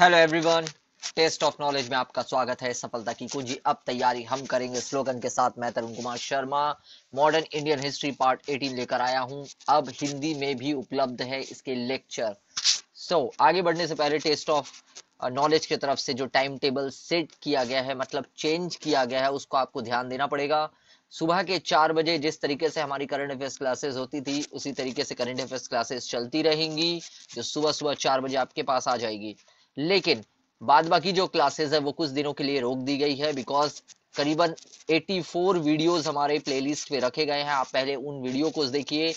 Hello everyone test of knowledge में आपका स्वागत है सफलता की कुंजी अब तैयारी हम करेंगे स्लोगन के साथ मैं Tarun Kumar Sharma modern Indian history part 18 लेकर आया हूं अब हिंदी में भी उपलब्ध है इसके लेक्चर सो so, आगे बढ़ने से पहले टेस्ट ऑफ नॉलेज की तरफ से जो टाइम टेबल सेट किया गया है मतलब चेंज किया गया है उसको आपको ध्यान देना पड़ेगा सुबह के चार बजे जिस तरीके से हमारी करंट अफेयर्स क्लासेस होती थी उसी तरीके से करंट अफेयर्स क्लासेस चलती रहेंगी जो सुबह सुबह चार बजे आपके पास आ जाएगी लेकिन बाद बाकी जो क्लासेस है वो कुछ दिनों के लिए रोक दी गई है बिकॉज करीबन 84 वीडियोस हमारे प्लेलिस्ट पे रखे गए हैं आप पहले उन वीडियो को देखिए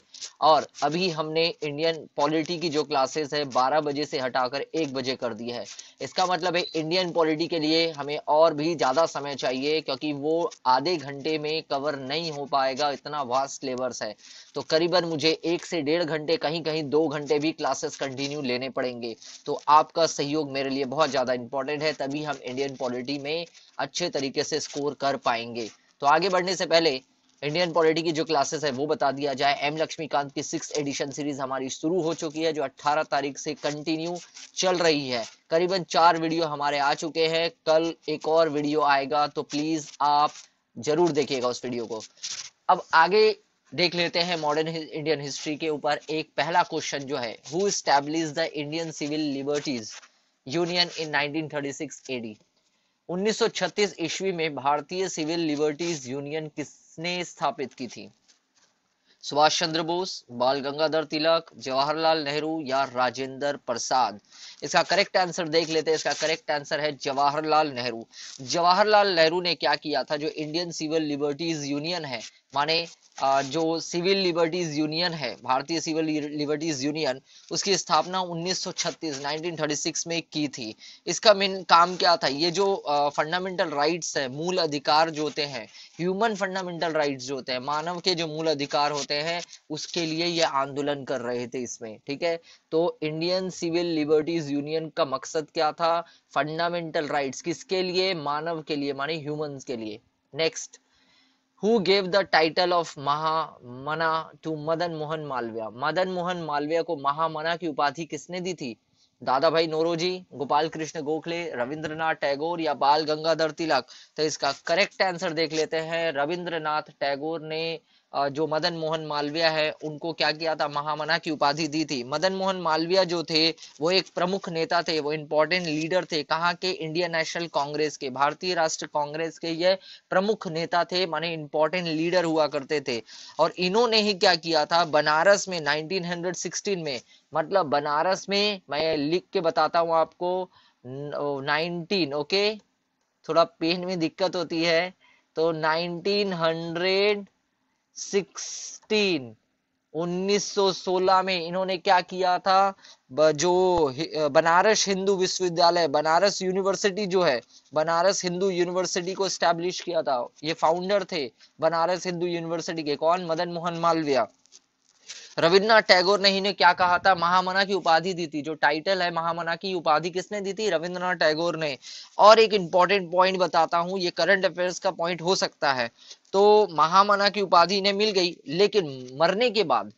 और अभी हमने इंडियन पॉलिटी की जो क्लासेस है 12 बजे से हटाकर 1 बजे कर दी है इसका मतलब है इंडियन पॉलिटी के लिए हमें और भी ज़्यादा समय चाहिए क्योंकि वो आधे घंटे में कवर नहीं हो पाएगा इतना वास्ट सिलेबस है तो करीबन मुझे एक से डेढ़ घंटे कहीं कहीं दो घंटे भी क्लासेस कंटिन्यू लेने पड़ेंगे तो आपका सहयोग मेरे लिए बहुत ज़्यादा इंपॉर्टेंट है तभी हम इंडियन पॉलिटी में अच्छे तरीके से स्कोर कर पाएंगे तो आगे बढ़ने से पहले इंडियन पॉलिटी की जो क्लासेस है वो बता दिया जाए एम लक्ष्मीकांत की सिक्स एडिशन सीरीज हमारी शुरू हो चुकी है जो 18 तारीख से कंटिन्यू चल रही है करीबन चार वीडियो हमारे आ चुके हैं कल एक और वीडियो आएगा तो प्लीज आप जरूर देखिएगा उस वीडियो को अब आगे देख लेते हैं मॉडर्न इंडियन हिस्ट्री के ऊपर एक पहला क्वेश्चन जो है who establish the Indian civil liberties union in nineteen AD 1936 ईस्वी में भारतीय सिविल लिबर्टीज यूनियन किसने स्थापित की थी सुभाष चंद्र बोस बाल गंगाधर तिलक जवाहरलाल नेहरू या राजेंद्र प्रसाद इसका करेक्ट आंसर देख लेते हैं इसका करेक्ट आंसर है जवाहरलाल नेहरू जवाहरलाल नेहरू ने क्या किया था जो इंडियन सिविल लिबर्टीज यूनियन है माने जो सिविल लिबर्टीज यूनियन है भारतीय सिविल लिबर्टीज यूनियन उसकी स्थापना 1936 1936 में की थी इसका मेन काम क्या था ये जो फंडामेंटल राइट्स है मूल अधिकार जो होते हैं ह्यूमन फंडामेंटल राइट्स जो होते हैं मानव के जो मूल अधिकार होते हैं उसके लिए ये आंदोलन कर रहे थे इसमें ठीक है तो इंडियन सिविल लिबर्टीज यूनियन का मकसद क्या था फंडामेंटल राइट्स किसके लिए मानव के लिए माने ह्यूमन के लिए next who gave the title of Mahamana to Madan Mohan Malviya Madan Mohan Malviya को महामना की उपाधि किसने दी थी दादा भाई नोरोजी गोपाल कृष्ण गोखले रविंद्रनाथ टैगोर या बाल गंगाधर तिलक तो इसका करेक्ट आंसर देख लेते हैं रविंद्रनाथ टैगोर ने जो मदन मोहन मालविया है उनको क्या किया था महामना की उपाधि दी थी मदन मोहन मालविया जो थे वो एक प्रमुख नेता थे वो इम्पोर्टेंट लीडर थे कहाँ के इंडियन नेशनल कांग्रेस के भारतीय राष्ट्र कांग्रेस के ये प्रमुख नेता थे माने इम्पोर्टेंट लीडर हुआ करते थे और इन्होंने ही क्या किया था बनारस में नाइनटीन में मतलब बनारस में मैं लिख के बताता हूँ आपको नाइनटीन ओके थोड़ा पेन में दिक्कत होती है तो नाइनटीन हंड्रेड सिक्सटीन 1916 में इन्होंने क्या किया था जो बनारस हिंदू विश्वविद्यालय बनारस यूनिवर्सिटी जो है बनारस हिंदू यूनिवर्सिटी को स्टैब्लिश किया था ये फाउंडर थे बनारस हिंदू यूनिवर्सिटी के कौन मदन मोहन मालविया रविन्द्रनाथ टैगोर ने ही ने क्या कहा था महामना की उपाधि दी थी जो टाइटल है महामना की उपाधि किसने दी थी रविन्द्रनाथ टैगोर ने और एक इंपॉर्टेंट पॉइंट बताता हूँ ये करंट अफेयर्स का पॉइंट हो सकता है तो महामना की उपाधि इन्हें मिल गई लेकिन मरने के बाद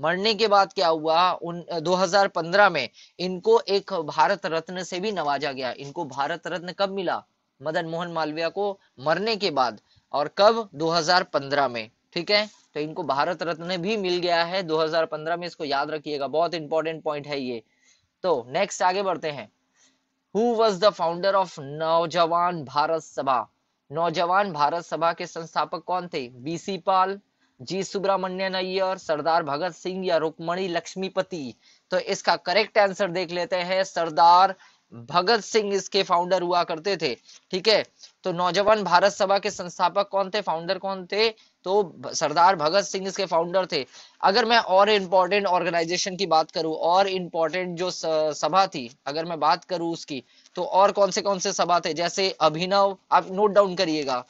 मरने के बाद क्या हुआ उन 2015 में इनको एक भारत रत्न से भी नवाजा गया इनको भारत रत्न कब मिला मदन मोहन मालवीय को मरने के बाद और कब 2015 में ठीक है तो इनको भारत रत्न भी मिल गया है 2015 में इसको याद रखिएगा बहुत इंपॉर्टेंट पॉइंट है ये तो नेक्स्ट आगे बढ़ते हैं who was the founder of Naujawan Bharat सभा नौजवान भारत सभा के संस्थापक कौन थे बीसी पाल जी सुब्रमण्यन अय्यर सरदार भगत सिंह या रुक्मणी लक्ष्मीपति तो इसका करेक्ट आंसर देख लेते हैं सरदार भगत सिंह इसके फाउंडर हुआ करते थे ठीक है तो नौजवान भारत सभा के संस्थापक कौन थे फाउंडर कौन थे तो सरदार भगत सिंह इसके फाउंडर थे अगर मैं और इम्पोर्टेंट ऑर्गेनाइजेशन की बात करूं और इम्पोर्टेंट जो सभा थी अगर मैं बात करूं उसकी तो और कौन से कौन से सभा थे जैसे अभिनव आप नोट डाउन करिएगा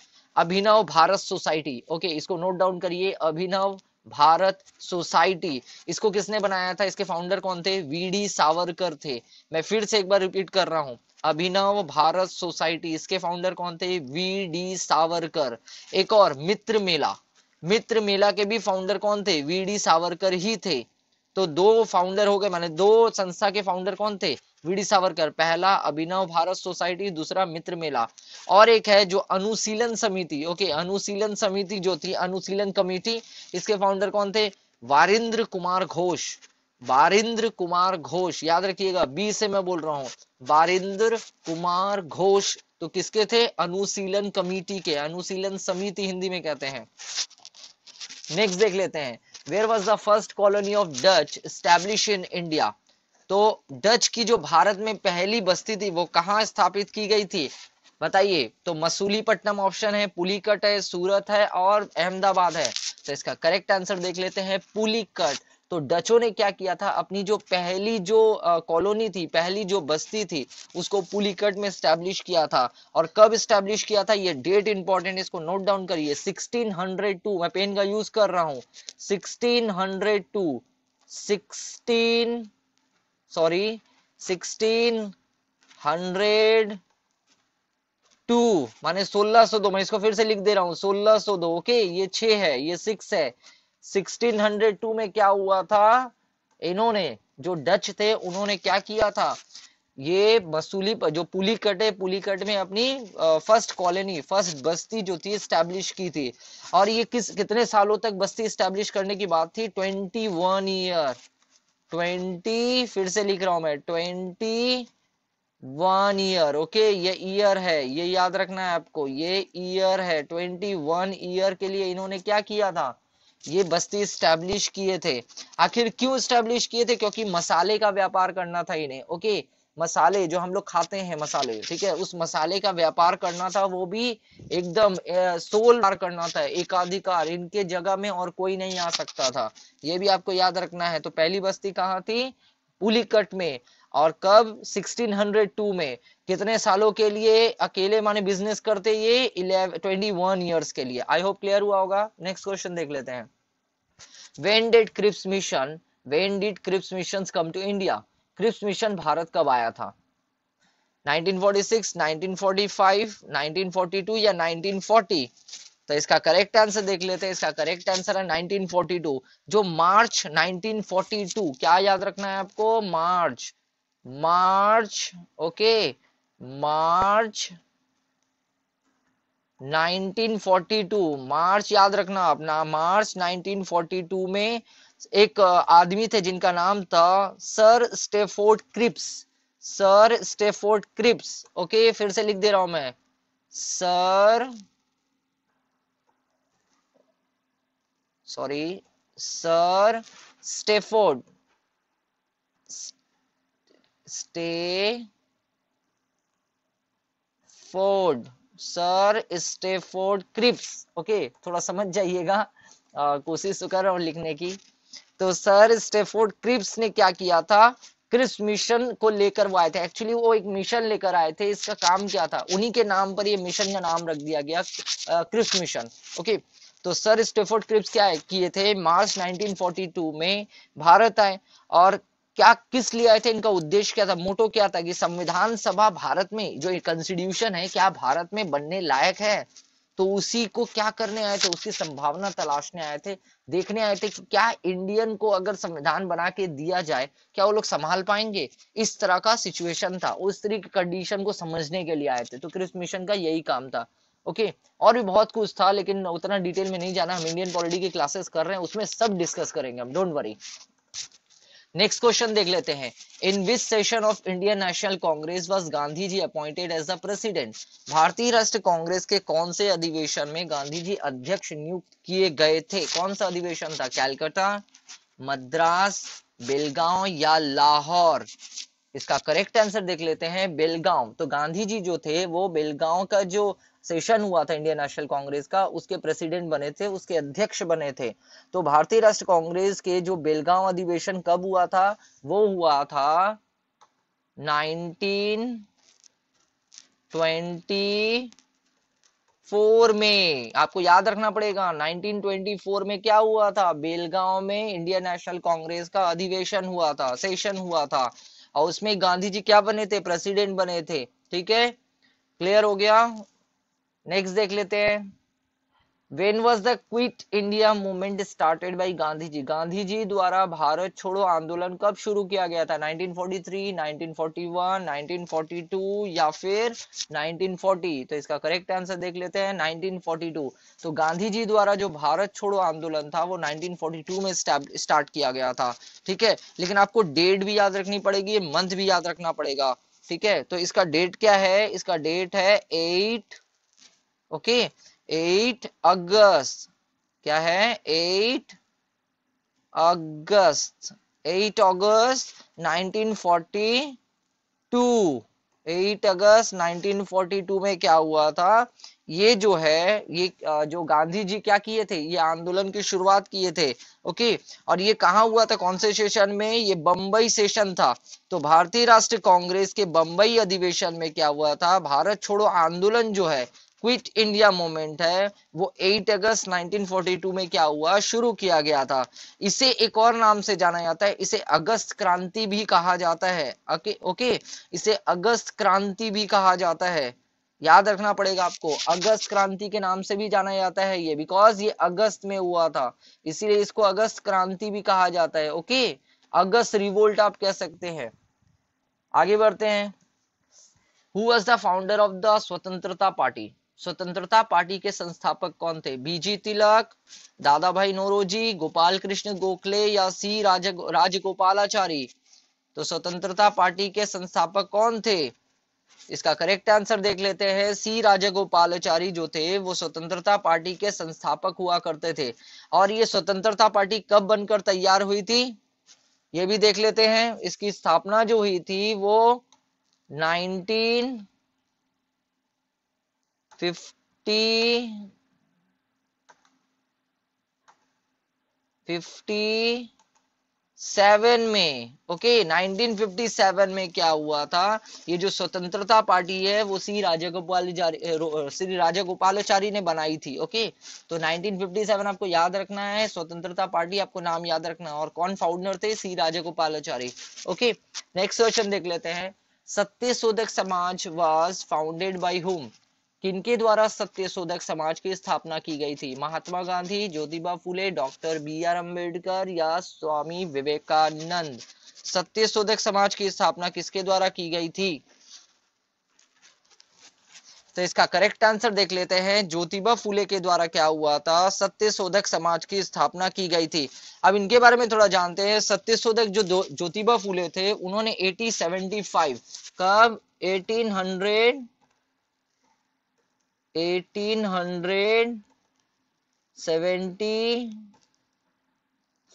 अभिनव भारत सोसाइटी ओके इसको नोट डाउन करिए अभिनव भारत सोसाइटी इसको किसने बनाया था इसके फाउंडर कौन थे वीडी सावरकर थे मैं फिर से एक बार रिपीट कर रहा हूं अभिनव भारत सोसाइटी इसके फाउंडर कौन थे वी डी सावरकर एक और मित्र मेला मित्र मेला के भी फाउंडर कौन थे वीडी सावरकर ही थे तो दो फाउंडर हो गए माने दो संस्था के फाउंडर कौन थे वीडी सावरकर पहला अभिनव भारत सोसाइटी दूसरा मित्र मेला और एक है जो अनुशीलन समिति ओके अनुशीलन समिति जो थी अनुशीलन कमेटी इसके फाउंडर कौन थे वारिंद्र कुमार घोष वारिंद्र कुमार घोष याद रखिएगा बी से मैं बोल रहा हूँ वारिंद्र कुमार घोष तो किसके थे अनुशीलन कमिटी के अनुशीलन समिति हिंदी में कहते हैं नेक्स्ट देख लेते हैं where was the first colony of Dutch establish in India तो डच की जो भारत में पहली बस्ती थी वो कहाँ स्थापित की गई थी बताइए तो मसूलीपट्टनम ऑप्शन है पुलिकट है सूरत है और अहमदाबाद है तो इसका करेक्ट आंसर देख लेते हैं पुलिकट तो डचों ने क्या किया था अपनी जो पहली जो कॉलोनी थी पहली जो बस्ती थी उसको पुलिकट में स्टैब्लिश किया था और कब स्टैब्लिश किया था ये डेट इंपॉर्टेंट इसको नोट डाउन करिए 1602 मैं पेन का यूज कर रहा हूं 1602 16 सॉरी सिक्सटीन हंड्रेड टू माने सोलह सो दो मैं इसको फिर से लिख दे रहा हूं सोलह सो दो ओके ये छ है ये सिक्स है सिक्सटीन हंड्रेड टू में क्या हुआ था इन्होंने जो डच थे उन्होंने क्या किया था ये मसूली जो पुलिकट है पुलिकट में अपनी फर्स्ट कॉलोनी फर्स्ट बस्ती जो थी स्टैब्लिश की थी और ये किस कितने सालों तक बस्ती स्टैब्लिश करने की बात थी ट्वेंटी वन ईयर ट्वेंटी फिर से लिख रहा हूं मैं ट्वेंटी वन ईयर ओके ये ईयर है ये याद रखना है आपको ये ईयर है ट्वेंटी वन ईयर के लिए इन्होंने क्या किया था ये बस्ती स्टैब्लिश किए थे आखिर क्यों स्टैब्लिश किए थे क्योंकि मसाले का व्यापार करना था इन्हें ओके okay? मसाले जो हम लोग खाते हैं मसाले ठीक है उस मसाले का व्यापार करना था वो भी एकदम सोल करना था एकाधिकार इनके जगह में और कोई नहीं आ सकता था ये भी आपको याद रखना है तो पहली बस्ती कहाँ थी पुलिकट में और कब 1602 में कितने सालों के लिए अकेले माने बिजनेस करते ये 11 21 इयर्स के लिए आई होप क्लियर हुआ होगा नेक्स्ट क्वेश्चन देख लेते हैं when did Cripps mission when did Cripps mission come to India Cripps mission Bharat कब आया था 1946, 1945, 1942 या 1940 तो इसका करेक्ट आंसर देख लेते हैं इसका करेक्ट आंसर है 1942 जो मार्च 1942 क्या याद रखना है आपको मार्च मार्च ओके मार्च 1942 मार्च याद रखना अपना मार्च 1942 में एक आदमी थे जिनका नाम था sir Stafford Cripps sir Stafford Cripps okay फिर से लिख दे रहा हूं मैं sir sorry sir Stafford Stafford sir Stafford Cripps okay थोड़ा समझ जाइएगा कोशिश तो कर रहा हूं लिखने की तो सर स्टेफोर्ड क्रिप्स ने क्या किया था क्रिप्स मिशन को लेकर वो आए थे एक्चुअली वो एक मिशन लेकर आए थे इसका काम क्या था उन्हीं के नाम पर ये मिशन का नाम रख दिया गया क्रिप्स मिशन ओके तो सर स्टेफोर्ड क्रिप्स क्या किए थे मार्च 1942 में भारत आए और क्या किस लिए आए थे इनका उद्देश्य क्या था मोटो क्या था कि संविधान सभा भारत में जो कंस्टिट्यूशन है क्या भारत में बनने लायक है तो उसी को क्या करने आए थे उसकी संभावना तलाशने आए थे देखने आए थे कि क्या इंडियन को अगर संविधान बना के दिया जाए क्या वो लोग संभाल पाएंगे इस तरह का सिचुएशन था उस तरह की कंडीशन को समझने के लिए आए थे तो क्रिस मिशन का यही काम था ओके और भी बहुत कुछ था लेकिन उतना डिटेल में नहीं जाना हम इंडियन पॉलिटी की क्लासेस कर रहे हैं उसमें सब डिस्कस करेंगे हम डोंट वरी नेक्स्ट क्वेश्चन देख लेते हैं in which session of Indian National Congress was Gandhi ji appointed as the president भारतीय राष्ट्र कांग्रेस के कौन से अधिवेशन में गांधी जी अध्यक्ष नियुक्त किए गए थे कौन सा अधिवेशन था कैलकाता मद्रास बेलगांव या लाहौर इसका करेक्ट आंसर देख लेते हैं बेलगांव तो गांधी जी जो थे वो बेलगांव का जो सेशन हुआ था इंडियन नेशनल कांग्रेस का उसके प्रेसिडेंट बने थे उसके अध्यक्ष बने थे तो भारतीय राष्ट्र कांग्रेस के जो बेलगांव अधिवेशन कब हुआ था वो हुआ था 1924 में आपको याद रखना पड़ेगा 1924 में क्या हुआ था बेलगांव में इंडियन नेशनल कांग्रेस का अधिवेशन हुआ था सेशन हुआ था और उसमें गांधी जी क्या बने थे प्रेसिडेंट बने थे ठीक है क्लियर हो गया नेक्स्ट देख लेते हैं when was the quit india movement started by gandhi ji gandhi ji द्वारा भारत छोड़ो आंदोलन कब शुरू किया गया था 1943 1941 1942 या फिर 1940 तो इसका करेक्ट आंसर देख लेते हैं 1942 तो गांधी जी द्वारा जो भारत छोड़ो आंदोलन था वो 1942 में स्टार्ट किया गया था ठीक है लेकिन आपको डेट भी याद रखनी पड़ेगी मंथ भी याद रखना पड़ेगा ठीक है तो इसका डेट क्या है इसका डेट है एट ओके okay? एट अगस्त क्या है एट अगस्त एट अगस्त 1942 8 अगस्त 1942 में क्या हुआ था ये जो है ये जो गांधी जी क्या किए थे ये आंदोलन की शुरुआत किए थे ओके और ये कहा हुआ था कौन से सेशन में ये बंबई सेशन था तो भारतीय राष्ट्रीय कांग्रेस के बम्बई अधिवेशन में क्या हुआ था भारत छोड़ो आंदोलन जो है क्विट इंडिया मूवमेंट है वो 8 अगस्त 1942 में क्या हुआ शुरू किया गया था इसे एक और नाम से जाना जाता है इसे अगस्त क्रांति भी कहा जाता है ओके ओके इसे अगस्त क्रांति भी कहा जाता है याद रखना पड़ेगा आपको अगस्त क्रांति के नाम से भी जाना जाता है ये बिकॉज ये अगस्त में हुआ था इसीलिए इसको अगस्त क्रांति भी कहा जाता है ओके अगस्त रिवोल्ट आप कह सकते हैं आगे बढ़ते हैं who was the founder of the Swatantra party Swatantra party के संस्थापक कौन थे बीजी तिलक दादा भाई नोरोजी गोपाल कृष्ण गोखले या सी राज तो स्वतंत्रता पार्टी के संस्थापक कौन थे इसका करेक्ट आंसर देख लेते हैं सी राजगोपालाचारी जो थे वो स्वतंत्रता पार्टी के संस्थापक हुआ करते थे और ये स्वतंत्रता पार्टी कब बनकर तैयार हुई थी ये भी देख लेते हैं इसकी स्थापना जो हुई थी वो नाइनटीन सेवन में ओके नाइनटीन फिफ्टी सेवन में क्या हुआ था ये जो स्वतंत्रता पार्टी है वो श्री राजा गोपाल श्री राजा गोपालचारी ने बनाई थी ओके तो नाइनटीन फिफ्टी सेवन आपको याद रखना है स्वतंत्रता पार्टी आपको नाम याद रखना है और कौन फाउंडर थे Shri Raja Gopalachari okay next question देख लेते हैं सत्य समाज वॉज फाउंडेड बाई होम किनके द्वारा सत्य शोधक समाज की स्थापना की गई थी Mahatma Gandhi Jyotiba Phule doctor B R Ambedkar या स्वामी विवेकानंद सत्य शोधक समाज की स्थापना किसके द्वारा की गई थी तो इसका करेक्ट आंसर देख लेते हैं ज्योतिबा फुले के द्वारा क्या हुआ था सत्य शोधक समाज की स्थापना की गई थी अब इनके बारे में थोड़ा जानते हैं सत्य शोधक जो ज्योतिबा फुले थे उन्होंने 1875 कब eighteen hundred seventy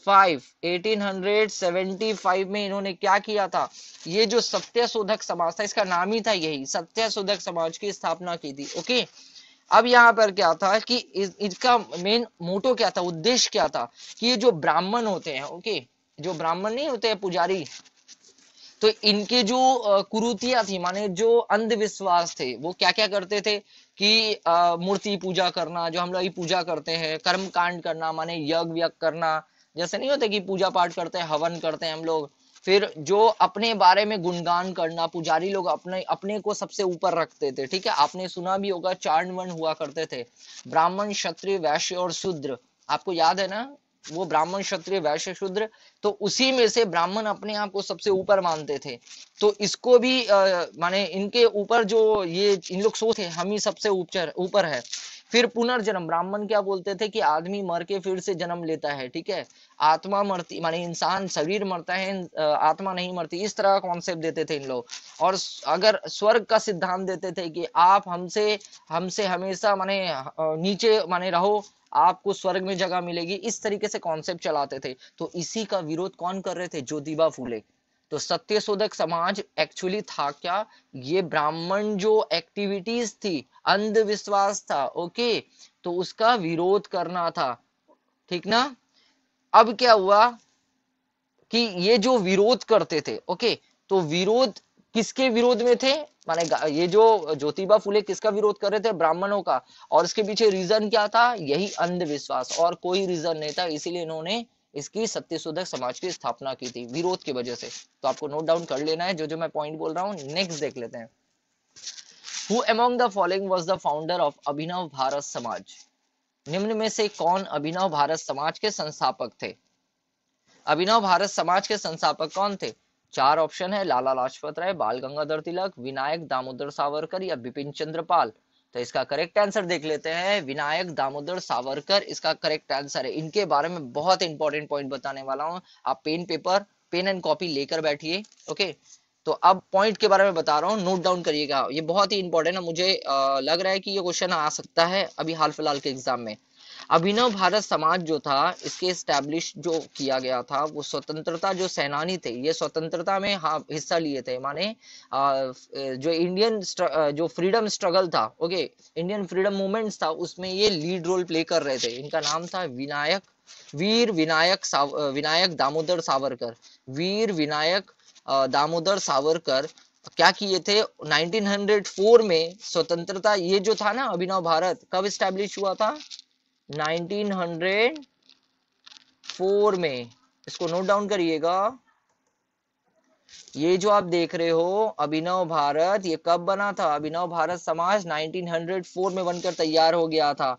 five eighteen hundred seventy five में इन्होंने क्या किया था ये जो सत्य शोधक समाज था इसका नाम ही था यही सत्य शोधक समाज की स्थापना की थी ओके अब यहाँ पर क्या था कि इस, इसका मेन मोटो क्या था उद्देश्य क्या था कि ये जो ब्राह्मण होते हैं ओके जो ब्राह्मण नहीं होते हैं पुजारी तो इनके जो कुरुतियां थी माने जो अंधविश्वास थे वो क्या क्या करते थे कि मूर्ति पूजा करना जो हम लोग पूजा करते हैं कर्म कांड करना माने यज्ञ व्यग करना जैसे नहीं होते कि पूजा पाठ करते हैं हवन करते हैं हम लोग फिर जो अपने बारे में गुणगान करना पुजारी लोग अपने अपने को सबसे ऊपर रखते थे ठीक है आपने सुना भी होगा चारण वन हुआ करते थे ब्राह्मण क्षत्रिय वैश्य और शूद्र आपको याद है ना वो ब्राह्मण क्षत्रिय वैश्य शूद्र तो उसी में से ब्राह्मण अपने आप को सबसे ऊपर मानते थे तो इसको भी माने इनके ऊपर जो ये इन लोग सोच है हम ही सबसे ऊपर ऊपर है फिर पुनर्जन्म ब्राह्मण क्या बोलते थे कि आदमी मर के फिर से जन्म लेता है ठीक है आत्मा मरती माने इंसान शरीर मरता है आत्मा नहीं मरती इस तरह का कॉन्सेप्ट देते थे इन लोग और अगर स्वर्ग का सिद्धांत देते थे कि आप हमसे हमसे हमेशा माने नीचे माने रहो आपको स्वर्ग में जगह मिलेगी इस तरीके से कॉन्सेप्ट चलाते थे तो इसी का विरोध कौन कर रहे थे ज्योतिबा फूले तो सत्यशोधक समाज एक्चुअली था क्या ये ब्राह्मण जो एक्टिविटीज थी अंधविश्वास था ओके तो उसका विरोध करना था ठीक ना अब क्या हुआ कि ये जो विरोध करते थे ओके तो विरोध किसके विरोध में थे माने ये जो ज्योतिबा फुले किसका विरोध कर रहे थे ब्राह्मणों का और इसके पीछे रीजन क्या था यही अंधविश्वास और कोई रीजन नहीं था इसीलिए इन्होंने इसकी सत्यशोधक समाज की स्थापना की थी विरोध की वजह से तो आपको नोट डाउन कर लेना है जो जो मैं पॉइंट बोल रहा हूँ नेक्स्ट देख लेते हैं Who among the following was the founder of अभिनव भारत समाज निम्न में से कौन अभिनव भारत समाज के संस्थापक थे अभिनव भारत समाज के संस्थापक कौन थे चार ऑप्शन है लाला लाजपत राय बाल गंगाधर तिलक विनायक दामोदर सावरकर या बिपिन चंद्रपाल पाल तो इसका करेक्ट आंसर देख लेते हैं विनायक दामोदर सावरकर इसका करेक्ट आंसर है इनके बारे में बहुत इंपॉर्टेंट पॉइंट बताने वाला हूँ आप pen paper pen and copy लेकर बैठिए ओके तो अब पॉइंट के बारे में बता रहा हूँ नोट डाउन करिएगा ये बहुत ही इंपॉर्टेंट है मुझे आ, लग रहा है कि ये क्वेश्चन आ सकता है अभी हाल फिलहाल के एग्जाम में अभिनव भारत समाज जो था इसके स्टैब्लिश जो किया गया था वो स्वतंत्रता जो सेनानी थे ये स्वतंत्रता में हाँ हिस्सा लिए थे माने आ, जो इंडियन जो फ्रीडम स्ट्रगल था ओके इंडियन फ्रीडम मूवमेंट था उसमें ये लीड रोल प्ले कर रहे थे इनका नाम था विनायक वीर विनायक सावर विनायक दामोदर सावरकर वीर विनायक दामोदर सावरकर क्या किए थे 1904 में स्वतंत्रता ये जो था ना अभिनव भारत कब स्टैब्लिश हुआ था 1904 में इसको नोट डाउन करिएगा ये जो आप देख रहे हो अभिनव भारत ये कब बना था अभिनव भारत समाज 1904 में बनकर तैयार हो गया था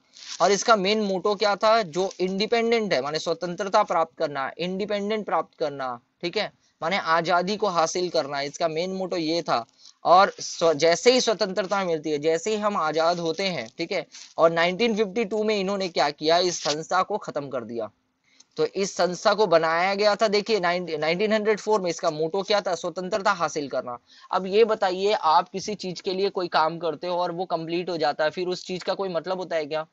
और इसका मेन मोटो क्या था जो इंडिपेंडेंट है माने स्वतंत्रता प्राप्त करना इंडिपेंडेंट प्राप्त करना ठीक है माने आजादी को हासिल करना इसका मेन मोटो ये था और जैसे ही स्वतंत्रता मिलती है जैसे ही हम आजाद होते हैं ठीक है और 1952 में इन्होंने क्या किया इस संस्था को खत्म कर दिया तो इस संस्था को बनाया गया था देखिए 1904 में इसका मोटो क्या था स्वतंत्रता हासिल करना अब ये बताइए आप किसी चीज के लिए कोई काम करते हो और वो कंप्लीट हो जाता है फिर उस चीज का कोई मतलब होता है क्या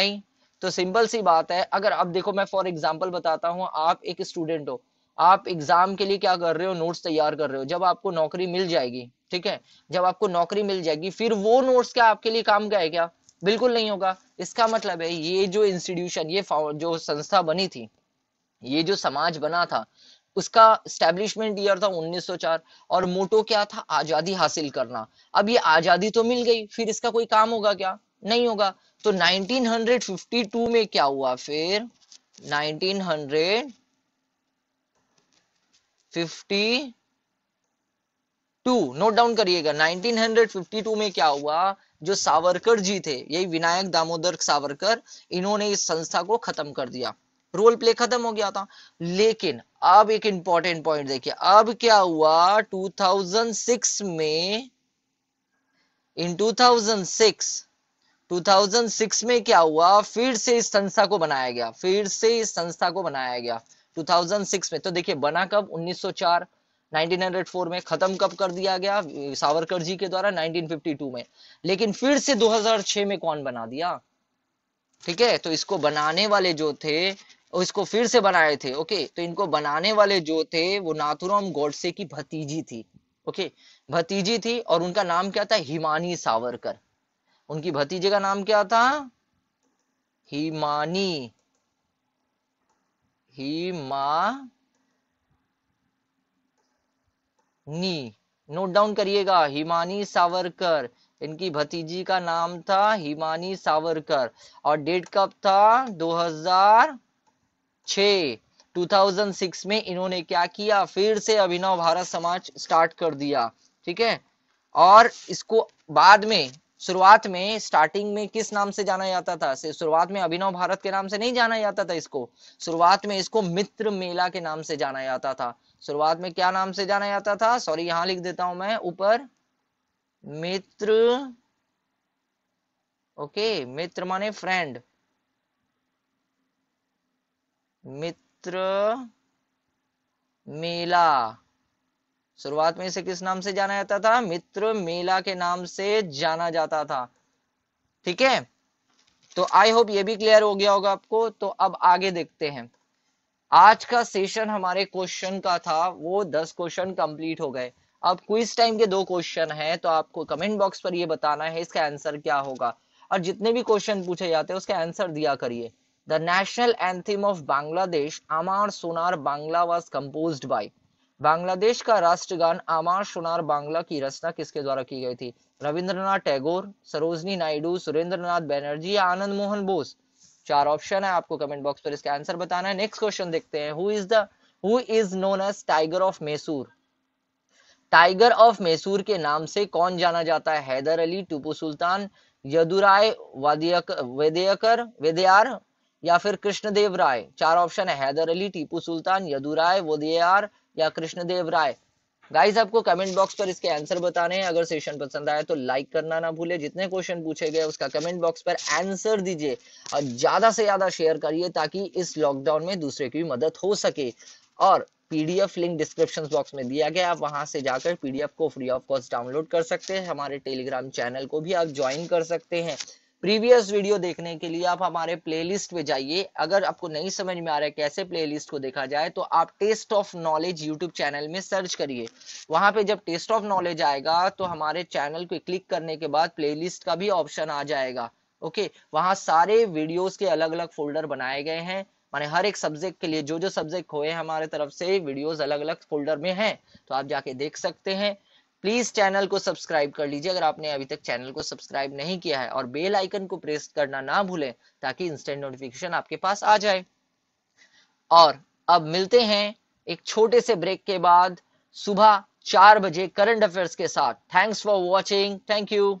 नहीं तो सिंपल सी बात है अगर अब देखो मैं फॉर एग्जाम्पल बताता हूँ आप एक स्टूडेंट हो आप एग्जाम के लिए क्या कर रहे हो नोट्स तैयार कर रहे हो जब आपको नौकरी मिल जाएगी ठीक है जब आपको नौकरी मिल जाएगी फिर वो नोट्स क्या आपके लिए काम का है क्या बिल्कुल नहीं होगा इसका मतलब है ये जो इंस्टीट्यूशन ये जो संस्था बनी थी ये जो समाज बना था उसका स्टैब्लिशमेंट ईयर था 1904 और मोटो क्या था आजादी हासिल करना अब ये आजादी तो मिल गई फिर इसका कोई काम होगा क्या नहीं होगा तो 1952 में क्या हुआ फिर 1952 टू नोट डाउन करिएगा 1952 में क्या हुआ जो सावरकर जी थे यही विनायक दामोदर सावरकर इन्होंने इस संस्था को खत्म कर दिया रोल प्ले खत्म हो गया था लेकिन अब एक इंपॉर्टेंट पॉइंट देखिए अब क्या हुआ 2006 में इन 2006 2006 में क्या हुआ फिर से इस संस्था को बनाया गया फिर से इस संस्था को बनाया गया 2006 में तो देखिए बना कब 1904 1904 में खत्म कब कर दिया गया सावरकर जी के द्वारा 1952 में लेकिन फिर से 2006 में कौन बना दिया ठीक है तो इसको बनाने वाले जो थे इसको फिर से बनाए थे ओके तो इनको बनाने वाले जो थे वो नाथुराम गोडसे की भतीजी थी ओके भतीजी थी और उनका नाम क्या था हिमानी सावरकर उनकी भतीजे का नाम क्या था Himani Himani note down करिएगा हिमानी सावरकर इनकी भतीजी का नाम था हिमानी सावरकर और डेट कब था 2006 2006 में इन्होंने क्या किया फिर से अभिनव भारत समाज स्टार्ट कर दिया ठीक है और इसको बाद में शुरुआत में स्टार्टिंग में किस नाम से जाना जाता था शुरुआत में अभिनव भारत के नाम से नहीं जाना जाता था इसको शुरुआत में इसको मित्र मेला के नाम से जाना जाता था शुरुआत में क्या नाम से जाना जाता था सॉरी यहां लिख देता हूं मैं ऊपर मित्र ओके मित्र माने फ्रेंड मित्र मेला शुरुआत में इसे किस नाम से जाना जाता था मित्र मेला के नाम से जाना जाता था ठीक है तो आई होप ये भी क्लियर हो गया होगा आपको तो अब आगे देखते हैं आज का सेशन हमारे क्वेश्चन का था वो दस क्वेश्चन कंप्लीट हो गए अब क्विज टाइम के दो क्वेश्चन हैं तो आपको कमेंट बॉक्स पर ये बताना है इसका आंसर क्या होगा और जितने भी क्वेश्चन पूछे जाते हैं उसका आंसर दिया करिए the national anthem of Bangladesh Amar Sonar Bangla was compose by Bangladesh का राष्ट्रगान आमार सोनार बांग्ला की रचना किसके द्वारा की गई थी रविंद्रनाथ टैगोर सरोजनी नायडू सुरेंद्रनाथ बैनर्जी या आनंद मोहन बोस चार ऑप्शन है आपको कमेंट बॉक्स पर इसका आंसर बताना है नेक्स्ट क्वेश्चन देखते हैं who is the who is known as tiger of Mysore tiger of Mysore के नाम से कौन जाना जाता है हैदर अली टूपू सुल्तान यदुराय वेदयकर वेदयार या फिर कृष्णदेव राय चार ऑप्शन है हैदर अली टीपू सुल्तान यदुराय वोदेयार या कृष्णदेव राय गाइस आपको कमेंट बॉक्स पर इसके आंसर बताने हैं अगर सेशन पसंद आया तो लाइक करना ना भूले जितने क्वेश्चन पूछे गए उसका कमेंट बॉक्स पर आंसर दीजिए और ज्यादा से ज्यादा शेयर करिए ताकि इस लॉकडाउन में दूसरे की मदद हो सके और पीडीएफ लिंक डिस्क्रिप्शन बॉक्स में दिया गया आप वहां से जाकर पीडीएफ को फ्री ऑफ कॉस्ट डाउनलोड कर सकते हैं हमारे टेलीग्राम चैनल को भी आप ज्वाइन कर सकते हैं प्रीवियस वीडियो देखने के लिए आप हमारे प्लेलिस्ट पे जाइए अगर आपको नहीं समझ में आ रहा है कैसे प्लेलिस्ट को देखा जाए तो आप test of knowledge YouTube channel में सर्च करिए वहां पे जब टेस्ट ऑफ नॉलेज आएगा तो हमारे चैनल पे क्लिक करने के बाद प्लेलिस्ट का भी ऑप्शन आ जाएगा ओके वहां सारे वीडियोज के अलग अलग फोल्डर बनाए गए हैं माने हर एक सब्जेक्ट के लिए जो जो सब्जेक्ट हुए हमारे तरफ से वीडियोस अलग अलग फोल्डर में हैं तो आप जाके देख सकते हैं प्लीज चैनल को सब्सक्राइब कर लीजिए अगर आपने अभी तक चैनल को सब्सक्राइब नहीं किया है और बेल आइकन को प्रेस करना ना भूलें ताकि इंस्टेंट नोटिफिकेशन आपके पास आ जाए और अब मिलते हैं एक छोटे से ब्रेक के बाद सुबह चार बजे करंट अफेयर्स के साथ thanks for watching thank you